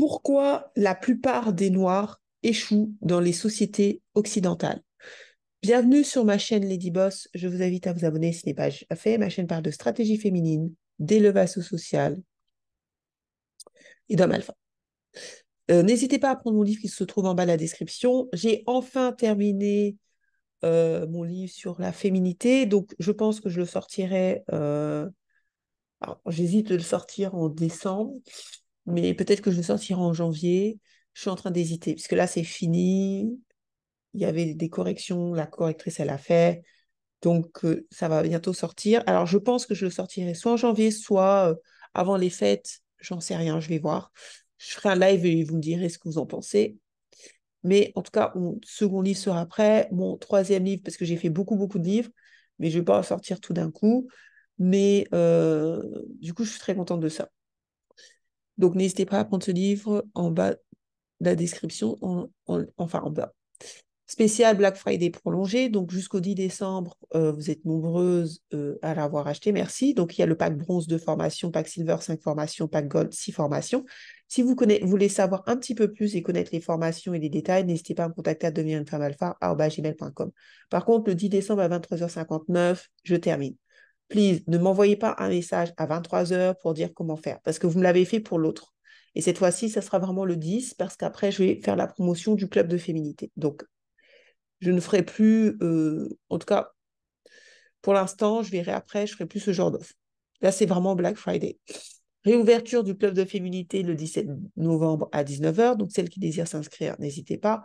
pourquoi la plupart des Noirs échouent dans les sociétés occidentales. Bienvenue sur ma chaîne Lady Boss. Je vous invite à vous abonner si ce n'est pas fait. Ma chaîne parle de stratégie féminine, d'élevation social et d'homme alpha. Euh, n'hésitez pas à prendre mon livre qui se trouve en bas de la description. J'ai enfin terminé euh, mon livre sur la féminité. Donc, je pense que je le sortirai. Euh, j'hésite de le sortir en décembre mais peut-être que je le sortirai en janvier. Je suis en train d'hésiter, puisque là, c'est fini. Il y avait des corrections, la correctrice, elle a fait. Donc, euh, ça va bientôt sortir. Alors, je pense que je le sortirai soit en janvier, soit euh, avant les fêtes. J'en sais rien, je vais voir. Je ferai un live et vous me direz ce que vous en pensez. Mais en tout cas, mon second livre sera prêt. Mon troisième livre, parce que j'ai fait beaucoup, beaucoup de livres, mais je ne vais pas en sortir tout d'un coup. Mais euh, du coup, je suis très contente de ça. Donc, n'hésitez pas à prendre ce livre en bas de la description, enfin en bas. Spécial Black Friday prolongé, donc jusqu'au 10 décembre, euh, vous êtes nombreuses euh, à l'avoir acheté, merci. Donc il y a le pack bronze de formation, pack silver 5 formations, pack gold 6 formations. Si vous, voulez savoir un petit peu plus et connaître les formations et les détails, n'hésitez pas à me contacter à devenir une femme alpha Par contre, le 10 décembre à 23h59, je termine please, ne m'envoyez pas un message à 23h pour dire comment faire, parce que vous me l'avez fait pour l'autre. Et cette fois-ci, ça sera vraiment le 10, parce qu'après, je vais faire la promotion du club de féminité. Donc, je ne ferai plus, euh, en tout cas, pour l'instant, je verrai après, je ne ferai plus ce genre d'offre. Là, c'est vraiment Black Friday. Réouverture du club de féminité le 17 novembre à 19h. Donc, celles qui désirent s'inscrire, n'hésitez pas.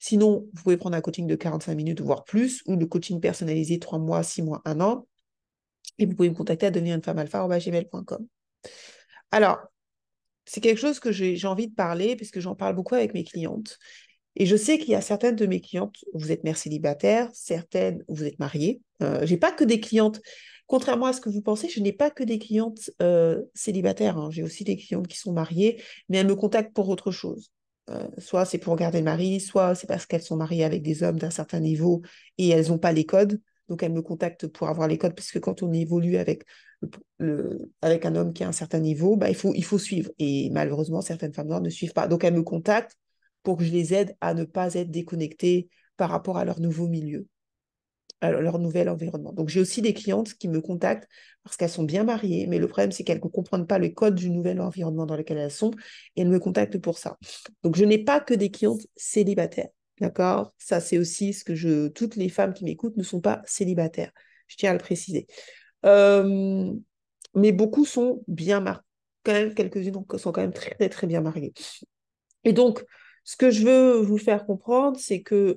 Sinon, vous pouvez prendre un coaching de 45 minutes, voire plus, ou le coaching personnalisé 3 mois, 6 mois, 1 an. Et vous pouvez me contacter à devenir Alors, c'est quelque chose que j'ai envie de parler puisque j'en parle beaucoup avec mes clientes. Et je sais qu'il y a certaines de mes clientes, vous êtes mère célibataire, certaines, vous êtes mariée. Euh, j'ai pas que des clientes, contrairement à ce que vous pensez, je n'ai pas que des clientes euh, célibataires. Hein. J'ai aussi des clientes qui sont mariées, mais elles me contactent pour autre chose. Euh, soit c'est pour garder le mari, soit c'est parce qu'elles sont mariées avec des hommes d'un certain niveau et elles n'ont pas les codes. Donc, elles me contactent pour avoir les codes, parce que quand on évolue avec, avec un homme qui a un certain niveau, bah, il, faut, il faut suivre. Et malheureusement, certaines femmes noires ne suivent pas. Donc, elles me contactent pour que je les aide à ne pas être déconnectées par rapport à leur nouveau milieu, à leur nouvel environnement. Donc, j'ai aussi des clientes qui me contactent parce qu'elles sont bien mariées, mais le problème, c'est qu'elles ne comprennent pas les codes du nouvel environnement dans lequel elles sont, et elles me contactent pour ça. Donc, je n'ai pas que des clientes célibataires. D'accord Ça, c'est aussi ce que je. Toutes les femmes qui m'écoutent ne sont pas célibataires. Je tiens à le préciser. mais beaucoup sont bien mariés. quelques-unes sont quand même très, très bien mariées. Et donc, ce que je veux vous faire comprendre, c'est que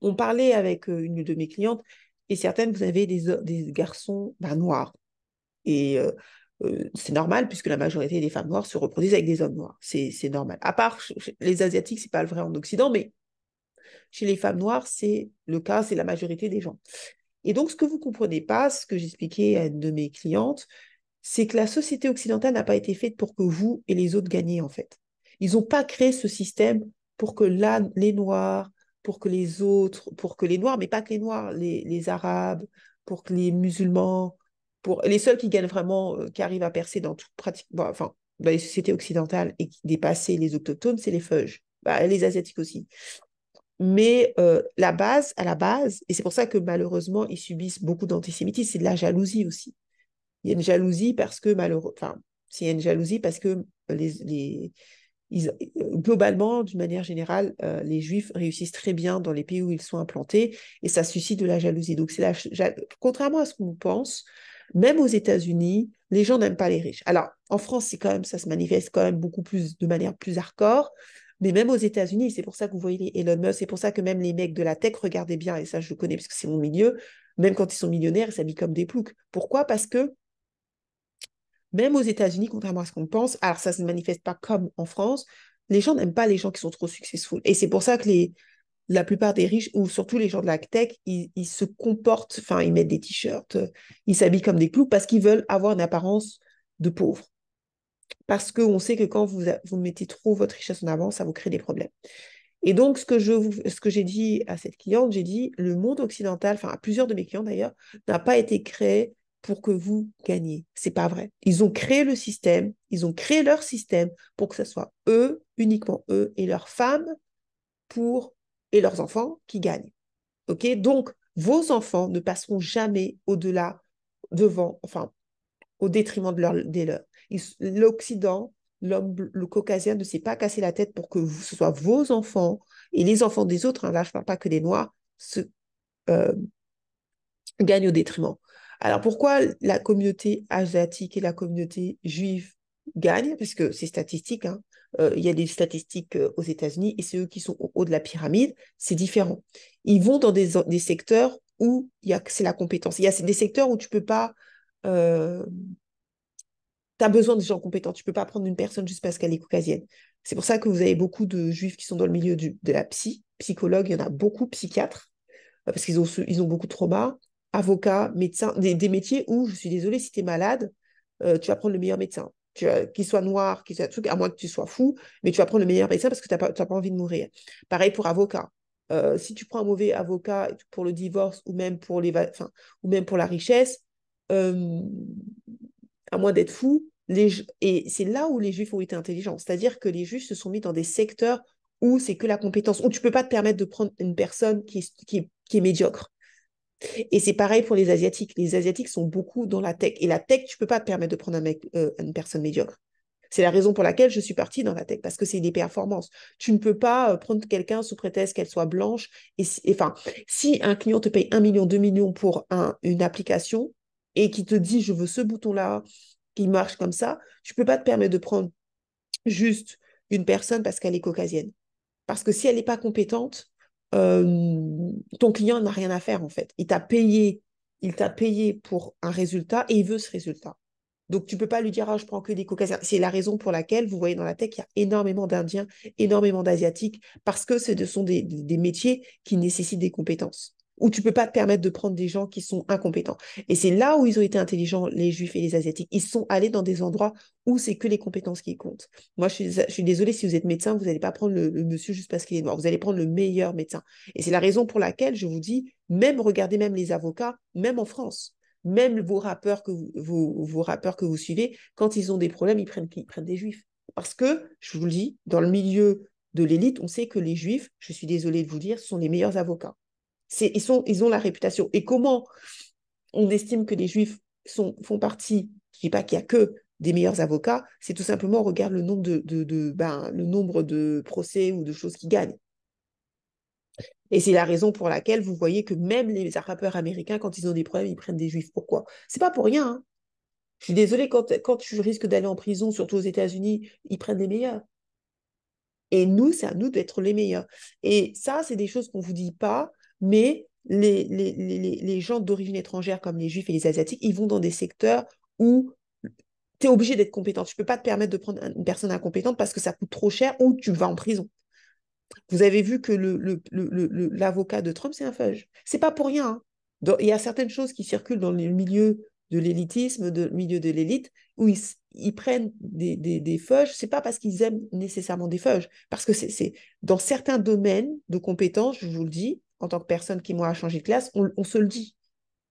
on parlait avec euh, une de mes clientes, et certaines, vous avez des, des garçons ben, noirs. Et euh, euh, c'est normal puisque la majorité des femmes noires se reproduisent avec des hommes noirs. C'est normal. À part les Asiatiques, c'est pas le vrai en Occident, mais chez les femmes noires, c'est le cas, c'est la majorité des gens. Et donc, ce que vous comprenez pas, ce que j'expliquais à une de mes clientes, c'est que la société occidentale n'a pas été faite pour que vous et les autres gagniez, en fait. Ils n'ont pas créé ce système pour que les Noirs, pour que les autres, pour que les Noirs, mais pas que les Noirs, les, Arabes, pour que les musulmans, pour les seuls qui gagnent vraiment, euh, qui arrivent à percer dans toute pratique, enfin, dans les sociétés occidentales et qui dépasser les autochtones, c'est les feuges, bah, les asiatiques aussi. Mais la base, à la base, et c'est pour ça que malheureusement, ils subissent beaucoup d'antisémitisme, c'est de la jalousie aussi. Il y a une jalousie parce que, enfin, y a une jalousie parce que les, les ils, globalement, d'une manière générale, les Juifs réussissent très bien dans les pays où ils sont implantés et ça suscite de la jalousie. Donc, c'est contrairement à ce qu'on pense, même aux États-Unis, les gens n'aiment pas les riches. Alors, en France, c'est quand même, ça se manifeste quand même beaucoup plus de manière plus hardcore. Mais même aux États-Unis, c'est pour ça que vous voyez les Elon Musk, c'est pour ça que même les mecs de la tech, regardez bien, et ça je le connais parce que c'est mon milieu, même quand ils sont millionnaires, ils s'habillent comme des ploucs. Pourquoi Parce que même aux États-Unis, contrairement à ce qu'on pense, alors ça ne se manifeste pas comme en France, les gens n'aiment pas les gens qui sont trop successful. Et c'est pour ça que les, la plupart des riches, ou surtout les gens de la tech, ils, se comportent, enfin, ils mettent des t-shirts, ils s'habillent comme des clous parce qu'ils veulent avoir une apparence de pauvre parce qu'on sait que quand vous, vous mettez trop votre richesse en avant, ça vous crée des problèmes. Et donc, ce que, je ce que j'ai dit à cette cliente, j'ai dit, le monde occidental, enfin à plusieurs de mes clients d'ailleurs, n'a pas été créé pour que vous gagniez. C'est pas vrai. Ils ont créé le système, ils ont créé leur système pour que ce soit eux, uniquement eux, et leurs femmes pour et leurs enfants qui gagnent. OK Donc vos enfants ne passeront jamais au-delà devant enfin au détriment de leur, des leurs. L'Occident, l'homme, le caucasien ne s'est pas cassé la tête pour que ce soit vos enfants et les enfants des autres, hein, là je ne parle pas que des Noirs, se euh, gagnent au détriment. Alors pourquoi la communauté asiatique et la communauté juive gagnent Parce que c'est statistique, hein. euh, il y a des statistiques euh, aux États-Unis et c'est eux qui sont au haut de la pyramide, c'est différent. Ils vont dans des, secteurs où c'est la compétence. Il y a des secteurs où tu ne peux pas tu as besoin de gens compétents. Tu peux pas prendre une personne juste parce qu'elle est caucasienne. C'est pour ça que vous avez beaucoup de juifs qui sont dans le milieu de la psy, psychologue, il y en a beaucoup, psychiatres, euh, parce qu'ils ont, ils ont beaucoup de traumas, avocats, médecins, des, métiers où, je suis désolée, si tu es malade, euh, tu vas prendre le meilleur médecin. Qu'il soit noir, qu'il soit truc, à moins que tu sois fou, mais tu vas prendre le meilleur médecin parce que tu n'as pas, envie de mourir. Pareil pour avocat. Euh, si tu prends un mauvais avocat pour le divorce ou même pour, les, enfin, ou même pour la richesse, euh, à moins d'être fou, les, et c'est là où les juifs ont été intelligents. C'est-à-dire que les juifs se sont mis dans des secteurs où c'est que la compétence, où tu ne peux pas te permettre de prendre une personne qui est, qui médiocre. Et c'est pareil pour les Asiatiques. Les Asiatiques sont beaucoup dans la tech. Et la tech, tu ne peux pas te permettre de prendre euh, une personne médiocre. C'est la raison pour laquelle je suis partie dans la tech, parce que c'est des performances. Tu ne peux pas euh, prendre quelqu'un sous prétexte qu'elle soit blanche. Et, enfin, si un client te paye 1 million, 2 millions pour une application, et qui te dit je veux ce bouton-là qui marche comme ça, tu ne peux pas te permettre de prendre juste une personne parce qu'elle est caucasienne. Parce que si elle n'est pas compétente, euh, ton client n'a rien à faire en fait. Il t'a payé, il t'a payé pour un résultat et il veut ce résultat. Donc tu ne peux pas lui dire ah je prends que des caucasiens. C'est la raison pour laquelle vous voyez dans la tech il y a énormément d'Indiens, énormément d'Asiatiques parce que ce sont des métiers qui nécessitent des compétences où tu peux pas te permettre de prendre des gens qui sont incompétents. Et c'est là où ils ont été intelligents, les Juifs et les Asiatiques. Ils sont allés dans des endroits où c'est que les compétences qui comptent. Moi, je suis, désolée, si vous êtes médecin, vous n'allez pas prendre le, monsieur juste parce qu'il est noir. Vous allez prendre le meilleur médecin. Et c'est la raison pour laquelle je vous dis, même regardez même les avocats, même en France, même vos rappeurs que vous, rappeurs que vous suivez, quand ils ont des problèmes, ils prennent, ils prennent des Juifs. Parce que, je vous le dis, dans le milieu de l'élite, on sait que les Juifs, je suis désolée de vous dire, sont les meilleurs avocats. Ils, ont la réputation. Et comment on estime que les juifs sont, font partie, je ne dis pas qu'il n'y a que des meilleurs avocats, c'est tout simplement on regarde le nombre de, ben, le nombre de procès ou de choses qu'ils gagnent. Et c'est la raison pour laquelle vous voyez que même les rappeurs américains, quand ils ont des problèmes, ils prennent des juifs. Pourquoi C'est pas pour rien. Hein. Je suis désolée, quand, je risque d'aller en prison, surtout aux États-Unis, ils prennent des meilleurs. Et nous, c'est à nous d'être les meilleurs. Et ça, c'est des choses qu'on ne vous dit pas, mais les, gens d'origine étrangère comme les juifs et les asiatiques, ils vont dans des secteurs où tu es obligé d'être compétent. Tu ne peux pas te permettre de prendre une personne incompétente parce que ça coûte trop cher ou tu vas en prison. Vous avez vu que l'avocat de Trump, c'est un fudge. C'est pas pour rien. Hein. il y a certaines choses qui circulent dans le milieu de l'élitisme, le milieu de l'élite, où ils, prennent des, des, des n'est C'est pas parce qu'ils aiment nécessairement des fudges, parce que c'est dans certains domaines de compétences, je vous le dis, en tant que personne qui, moi, a changé de classe, on, se le dit.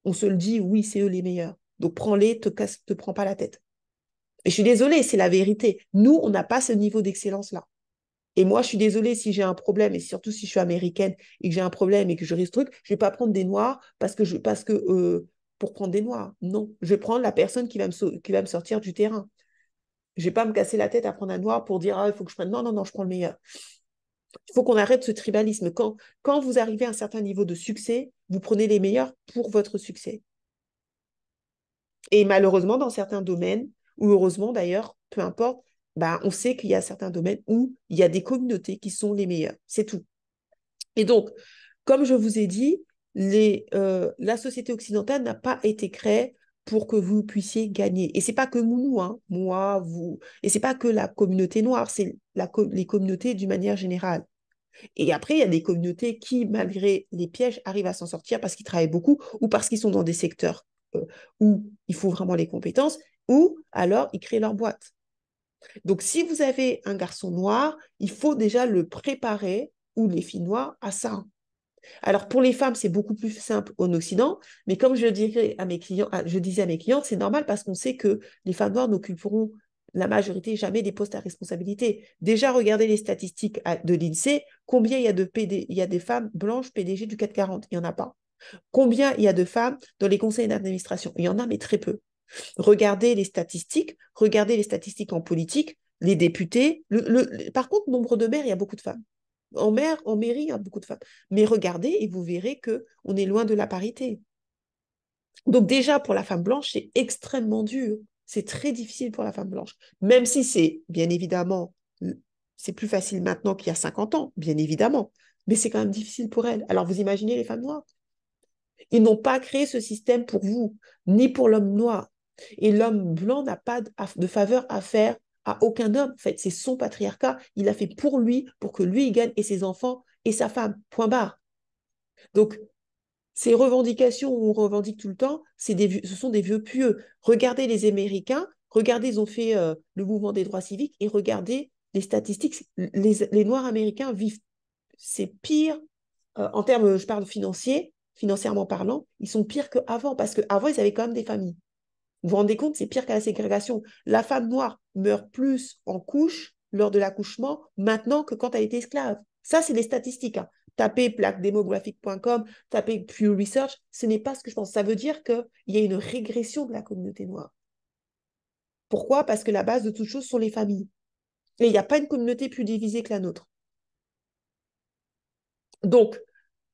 On se le dit, oui, c'est eux les meilleurs. Donc prends-les, te casse, te prends pas la tête. Et je suis désolée, c'est la vérité. Nous, on n'a pas ce niveau d'excellence-là. Et moi, je suis désolée si j'ai un problème, et surtout si je suis américaine et que j'ai un problème et que je risque truc, je ne vais pas prendre des noirs parce que, je, parce que euh, pour prendre des noirs. Non, je vais prendre la personne qui va me, qui va me sortir du terrain. Je ne vais pas me casser la tête à prendre un noir pour dire, ah, il faut que je prenne. Non, non, non, je prends le meilleur. Il faut qu'on arrête ce tribalisme. Quand, quand vous arrivez à un certain niveau de succès, vous prenez les meilleurs pour votre succès. Et malheureusement, dans certains domaines, ou heureusement d'ailleurs, peu importe, ben, on sait qu'il y a certains domaines où il y a des communautés qui sont les meilleures. C'est tout. Et donc, comme je vous ai dit, les, euh, la société occidentale n'a pas été créée pour que vous puissiez gagner. Et c'est pas que Mounou, hein. moi, vous. Et c'est pas que la communauté noire, c'est les communautés d'une manière générale. Et après, il y a des communautés qui, malgré les pièges, arrivent à s'en sortir parce qu'ils travaillent beaucoup ou parce qu'ils sont dans des secteurs euh, où il faut vraiment les compétences ou alors ils créent leur boîte. Donc, si vous avez un garçon noir, il faut déjà le préparer ou les filles noires à ça. Alors pour les femmes, c'est beaucoup plus simple en Occident, mais comme je, dirais à mes je disais à mes clients, c'est normal parce qu'on sait que les femmes noires n'occuperont la majorité jamais des postes à responsabilité. Déjà, regardez les statistiques de l'INSEE, combien il y, a de il y a des femmes blanches PDG du 440 Il n'y en a pas. Combien il y a de femmes dans les conseils d'administration Il y en a, mais très peu. Regardez les statistiques, regardez les statistiques en politique, les députés. Le, par contre, nombre de mères il y a beaucoup de femmes. En mer, en mairie, il y a beaucoup de femmes. Mais regardez et vous verrez que on est loin de la parité. Donc déjà, pour la femme blanche, c'est extrêmement dur. C'est très difficile pour la femme blanche. Même si c'est, bien évidemment, c'est plus facile maintenant qu'il y a 50 ans, bien évidemment. Mais c'est quand même difficile pour elle. Alors vous imaginez les femmes noires. Ils n'ont pas créé ce système pour vous, ni pour l'homme noir. Et l'homme blanc n'a pas de faveur à faire aucun homme. fait, c'est son patriarcat. Il l'a fait pour lui, pour que lui il gagne et ses enfants et sa femme. Point barre. Donc, ces revendications où on revendique tout le temps, ce sont des vieux pieux. Regardez les Américains, regardez, ils ont fait euh, le mouvement des droits civiques et regardez les statistiques. Les, Noirs américains vivent, c'est pire euh, en termes, je parle financièrement parlant, ils sont pires qu'avant parce qu'avant, ils avaient quand même des familles. Vous vous rendez compte, c'est pire qu'à la ségrégation. La femme noire meurt plus en couche lors de l'accouchement maintenant que quand elle était esclave. Ça, c'est les statistiques. Hein. Tapez plaquedémographique.com, tapez Pure Research, ce n'est pas ce que je pense. Ça veut dire qu'il y a une régression de la communauté noire. Pourquoi Parce que la base de toute chose sont les familles. Et il n'y a pas une communauté plus divisée que la nôtre. Donc,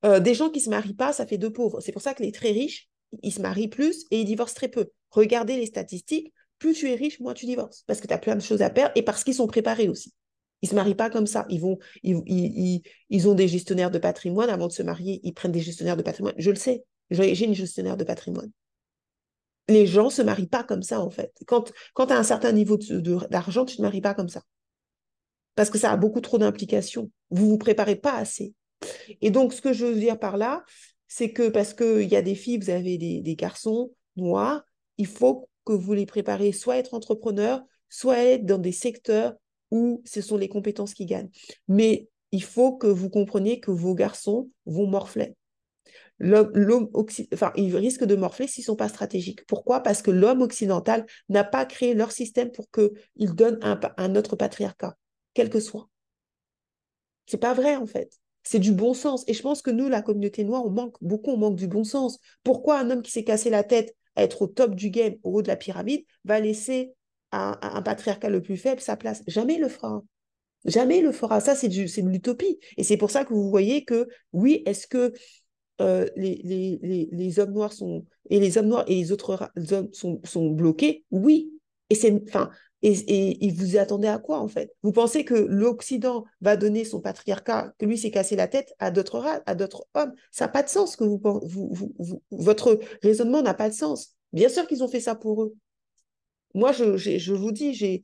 euh, des gens qui ne se marient pas, ça fait deux pauvres. C'est pour ça que les très riches, ils se marient plus et ils divorcent très peu regardez les statistiques, plus tu es riche, moins tu divorces, parce que tu as plein de choses à perdre et parce qu'ils sont préparés aussi. Ils ne se marient pas comme ça. Ils, vont, ils, ils, ils, ont des gestionnaires de patrimoine. Avant de se marier, ils prennent des gestionnaires de patrimoine. Je le sais. J'ai une gestionnaire de patrimoine. Les gens ne se marient pas comme ça, en fait. Quand, quand tu as un certain niveau d'argent, tu ne te maries pas comme ça. Parce que ça a beaucoup trop d'implications. Vous ne vous préparez pas assez. Et donc, ce que je veux dire par là, c'est que parce qu'il y a des filles, vous avez des, des garçons noirs, il faut que vous les préparez soit être entrepreneur, soit être dans des secteurs où ce sont les compétences qui gagnent. Mais il faut que vous compreniez que vos garçons vont morfler. L'homme enfin, ils risquent de morfler s'ils ne sont pas stratégiques. Pourquoi Parce que l'homme occidental n'a pas créé leur système pour qu'il donne un, autre patriarcat, quel que soit. Ce n'est pas vrai, en fait. C'est du bon sens. Et je pense que nous, la communauté noire, on manque beaucoup, on manque du bon sens. Pourquoi un homme qui s'est cassé la tête être au top du game, au haut de la pyramide, va laisser à, un patriarcat le plus faible sa place. Jamais le fera. Jamais le fera. Ça, c'est de l'utopie. Et c'est pour ça que vous voyez que, oui, est-ce que euh, les, les, les, hommes noirs sont et les hommes noirs et les autres hommes sont, sont bloqués Oui, et c'est, enfin, et, et, vous attendez à quoi en fait Vous pensez que l'Occident va donner son patriarcat, que lui s'est cassé la tête à d'autres à d'autres hommes Ça n'a pas de sens que vous, vous, votre raisonnement n'a pas de sens. Bien sûr qu'ils ont fait ça pour eux. Moi, je, vous dis, j'ai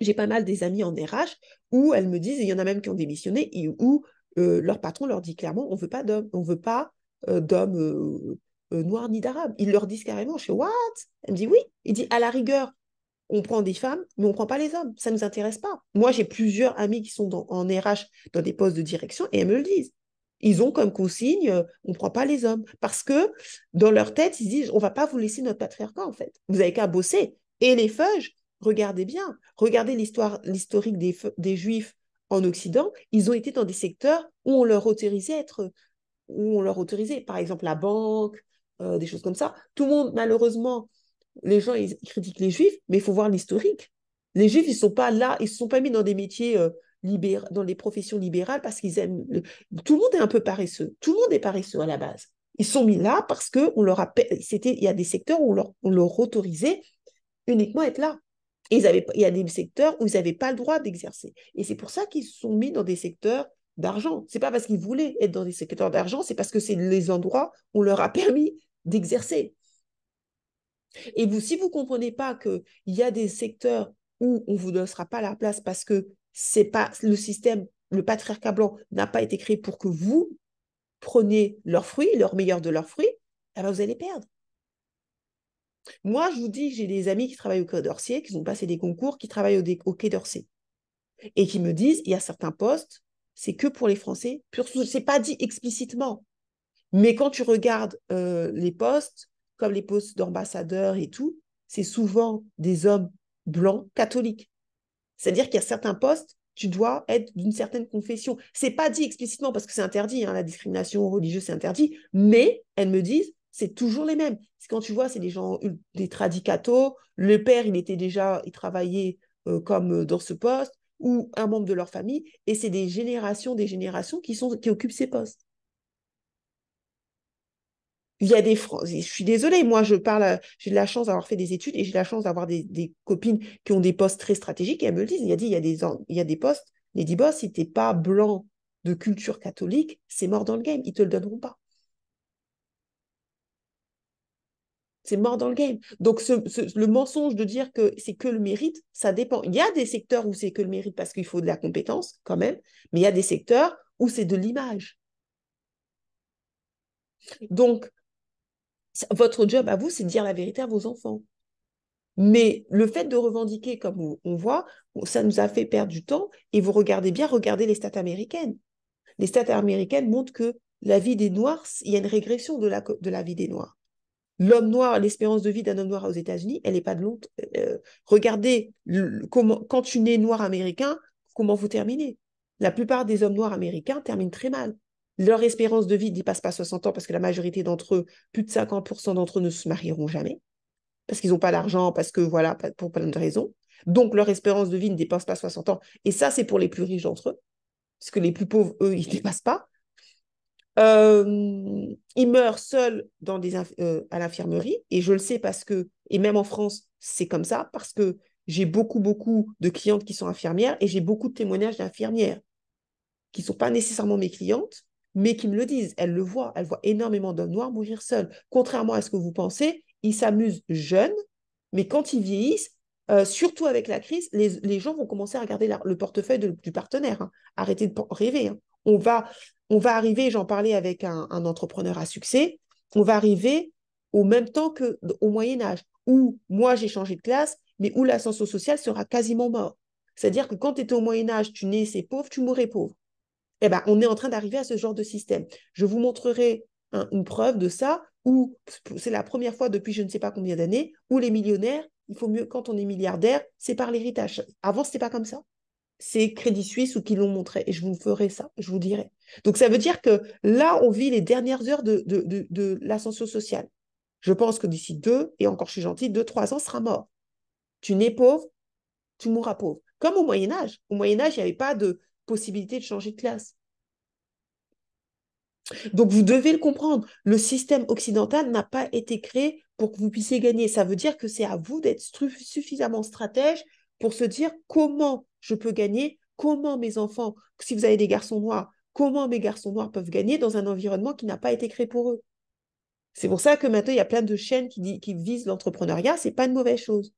j'ai pas mal des amis en RH où elles me disent, il y en a même qui ont démissionné, et où euh, leur patron leur dit clairement, on veut pas d'hommes, on veut pas euh, d'hommes euh, noirs ni d'arabes. Ils leur disent carrément, je fais what Elle me dit oui. Il dit à la rigueur, on prend des femmes, mais on ne prend pas les hommes. Ça ne nous intéresse pas. Moi, j'ai plusieurs amis qui sont en RH dans des postes de direction et elles me le disent. Ils ont comme consigne, euh, on ne prend pas les hommes. Parce que dans leur tête, ils disent, on ne va pas vous laisser notre patriarcat, en fait. Vous n'avez qu'à bosser. Et les feuges, regardez bien, regardez l'histoire, l'historique des, des juifs en Occident. Ils ont été dans des secteurs où on leur autorisait être, où on leur autorisait, par exemple la banque, euh, des choses comme ça. Tout le monde, malheureusement, les gens ils critiquent les juifs, mais il faut voir l'historique. Les juifs, ils ne sont pas là, ils ne sont pas mis dans des métiers euh, libéraux, dans des professions libérales parce qu'ils aiment. Tout le monde est un peu paresseux. Tout le monde est paresseux à la base. Ils sont mis là parce que leur a... c'était il y a des secteurs où on leur, on autorisait uniquement à être là. Et ils avaient, il y a des secteurs où ils n'avaient pas le droit d'exercer. Et c'est pour ça qu'ils se sont mis dans des secteurs d'argent. C'est pas parce qu'ils voulaient être dans des secteurs d'argent, c'est parce que c'est les endroits où on leur a permis d'exercer. Et vous, si vous ne comprenez pas qu'il y a des secteurs où on ne vous donnera pas la place parce que c'est pas le système, le patriarcat blanc n'a pas été créé pour que vous preniez leurs fruits, leur meilleur de leurs fruits, alors eh ben, vous allez perdre. Moi, je vous dis, j'ai des amis qui travaillent au Quai d'Orsay, qui ont passé des concours, qui travaillent au, Quai d'Orsay, et qui me disent, il y a certains postes, c'est que pour les Français, Ce c'est pas dit explicitement. Mais quand tu regardes euh, les postes, les postes d'ambassadeurs et tout, c'est souvent des hommes blancs catholiques. C'est-à-dire qu'il y a certains postes, tu dois être d'une certaine confession. C'est pas dit explicitement parce que c'est interdit, hein, la discrimination religieuse c'est interdit, mais elles me disent c'est toujours les mêmes. quand tu vois, c'est des gens, des tradicatos, le père il était déjà, il travaillait euh, comme euh, dans ce poste, ou un membre de leur famille, et c'est des générations, des générations qui, sont, qui occupent ces postes il y a des je suis désolée moi je parle j'ai de la chance d'avoir fait des études et j'ai la chance d'avoir des, copines qui ont des postes très stratégiques et elles me le disent il y a dit il y a des il y a des postes les dit, boss si t'es pas blanc de culture catholique c'est mort dans le game ils te le donneront pas c'est mort dans le game donc le mensonge de dire que c'est que le mérite ça dépend il y a des secteurs où c'est que le mérite parce qu'il faut de la compétence quand même mais il y a des secteurs où c'est de l'image donc votre job à vous, c'est de dire la vérité à vos enfants. Mais le fait de revendiquer, comme on voit, ça nous a fait perdre du temps. Et vous regardez bien, regardez les stats américaines. Les stats américaines montrent que la vie des Noirs, il y a une régression de la, vie des Noirs. L'homme noir, l'espérance de vie d'un homme noir aux États-Unis, elle n'est pas de longue. Euh, euh, regardez comment, quand tu nais noir américain, comment vous terminez. La plupart des hommes noirs américains terminent très mal. Leur espérance de vie ne dépasse pas 60 ans parce que la majorité d'entre eux, plus de 50% d'entre eux ne se marieront jamais, parce qu'ils n'ont pas l'argent, parce que voilà, pour plein de raisons. Donc leur espérance de vie ne dépasse pas 60 ans. Et ça, c'est pour les plus riches d'entre eux, parce que les plus pauvres, eux, ils ne dépassent pas. Euh, ils meurent seuls dans des euh, à l'infirmerie, et je le sais parce que, et même en France, c'est comme ça, parce que j'ai beaucoup, beaucoup de clientes qui sont infirmières et j'ai beaucoup de témoignages d'infirmières qui ne sont pas nécessairement mes clientes, mais qui me le disent. Elles le voient. Elles voient énormément d'hommes noirs mourir seuls. Contrairement à ce que vous pensez, ils s'amusent jeunes, mais quand ils vieillissent, euh, surtout avec la crise, les, gens vont commencer à regarder le portefeuille du partenaire. Hein. Arrêtez de rêver. Hein. On, va, on va arriver, j'en parlais avec un, entrepreneur à succès, on va arriver au même temps qu'au Moyen Âge, où moi j'ai changé de classe, mais où l'ascension sociale sera quasiment mort. C'est-à-dire que quand tu étais au Moyen Âge, tu naissais pauvre, tu mourrais pauvre eh ben, on est en train d'arriver à ce genre de système. Je vous montrerai une preuve de ça, où c'est la première fois depuis je ne sais pas combien d'années, où les millionnaires, il faut mieux, quand on est milliardaire, c'est par l'héritage. Avant, ce n'était pas comme ça. C'est Crédit Suisse ou qui l'ont montré. Et je vous ferai ça, je vous dirai. Donc, ça veut dire que là, on vit les dernières heures de, de, l'ascension sociale. Je pense que d'ici deux, et encore je suis gentille, deux, trois ans sera mort. Tu n'es pauvre, tu mourras pauvre. Comme au Moyen Âge. Au Moyen Âge, il n'y avait pas de possibilité de changer de classe. Donc vous devez le comprendre, le système occidental n'a pas été créé pour que vous puissiez gagner. Ça veut dire que c'est à vous d'être suffisamment stratège pour se dire comment je peux gagner, comment mes enfants, si vous avez des garçons noirs, comment mes garçons noirs peuvent gagner dans un environnement qui n'a pas été créé pour eux. C'est pour ça que maintenant, il y a plein de chaînes qui, qui visent l'entrepreneuriat, ce n'est pas une mauvaise chose.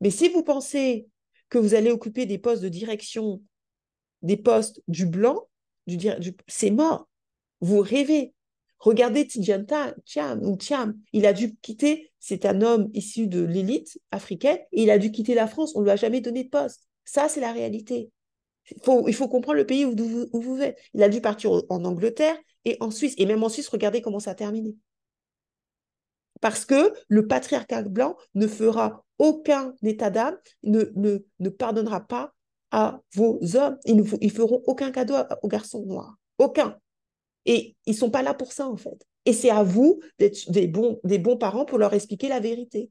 Mais si vous pensez que vous allez occuper des postes de direction des postes du blanc, c'est mort. Vous rêvez. Regardez tian Tiam, Tiam, il a dû quitter, c'est un homme issu de l'élite africaine, et il a dû quitter la France, on ne lui a jamais donné de poste. Ça, c'est la réalité. il faut comprendre le pays où, vous, vous êtes. Il a dû partir en Angleterre et en Suisse. Et même en Suisse, regardez comment ça a terminé. Parce que le patriarcat blanc ne fera aucun état d'âme, ne, ne, ne pardonnera pas à vos hommes. Ils ne feront aucun cadeau aux garçons noirs. Aucun. Et ils ne sont pas là pour ça, en fait. Et c'est à vous d'être des bons, parents pour leur expliquer la vérité.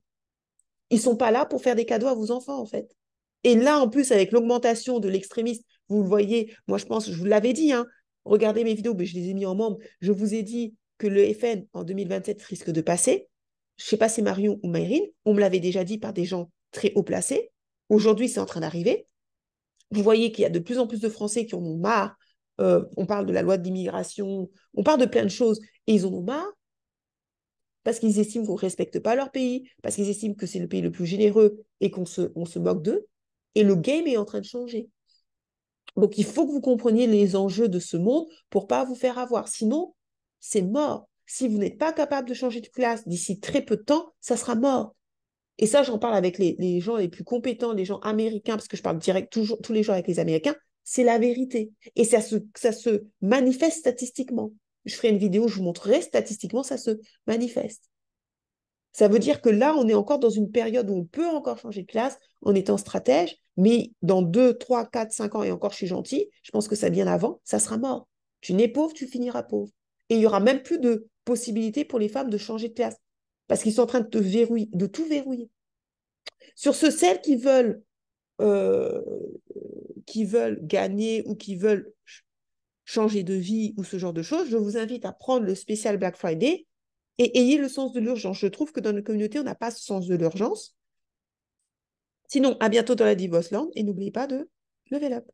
Ils ne sont pas là pour faire des cadeaux à vos enfants, en fait. Et là, en plus, avec l'augmentation de l'extrémisme, vous le voyez, moi, je pense, je vous l'avais dit, hein, regardez mes vidéos, mais je les ai mis en membre. Je vous ai dit que le FN en 2027 risque de passer. Je ne sais pas si Marion ou Mayrine, on me l'avait déjà dit par des gens très haut placés. Aujourd'hui, c'est en train d'arriver vous voyez qu'il y a de plus en plus de Français qui en ont marre. Euh, on parle de la loi de l'immigration, on parle de plein de choses, et ils en ont marre parce qu'ils estiment qu'on ne respecte pas leur pays, parce qu'ils estiment que c'est le pays le plus généreux et qu'on se, on se moque d'eux. Et le game est en train de changer. Donc il faut que vous compreniez les enjeux de ce monde pour pas vous faire avoir. Sinon, c'est mort. Si vous n'êtes pas capable de changer de classe d'ici très peu de temps, ça sera mort et ça j'en parle avec les, gens les plus compétents, les gens américains, parce que je parle direct toujours, tous les jours avec les Américains, c'est la vérité. Et ça se, ça se manifeste statistiquement. Je ferai une vidéo, je vous montrerai statistiquement, ça se manifeste. Ça veut dire que là, on est encore dans une période où on peut encore changer de classe en étant stratège, mais dans 2, 3, 4, 5 ans, et encore je suis gentil, je pense que ça vient avant, ça sera mort. Tu n'es pauvre, tu finiras pauvre. Et il n'y aura même plus de possibilité pour les femmes de changer de classe. Parce qu'ils sont en train de, te verrouiller, de tout verrouiller. Sur ce, celles qui veulent, euh, qui veulent gagner ou qui veulent changer de vie ou ce genre de choses, je vous invite à prendre le spécial Black Friday et ayez le sens de l'urgence. Je trouve que dans notre communauté, on n'a pas ce sens de l'urgence. Sinon, à bientôt dans la Divorce Land et n'oubliez pas de level up.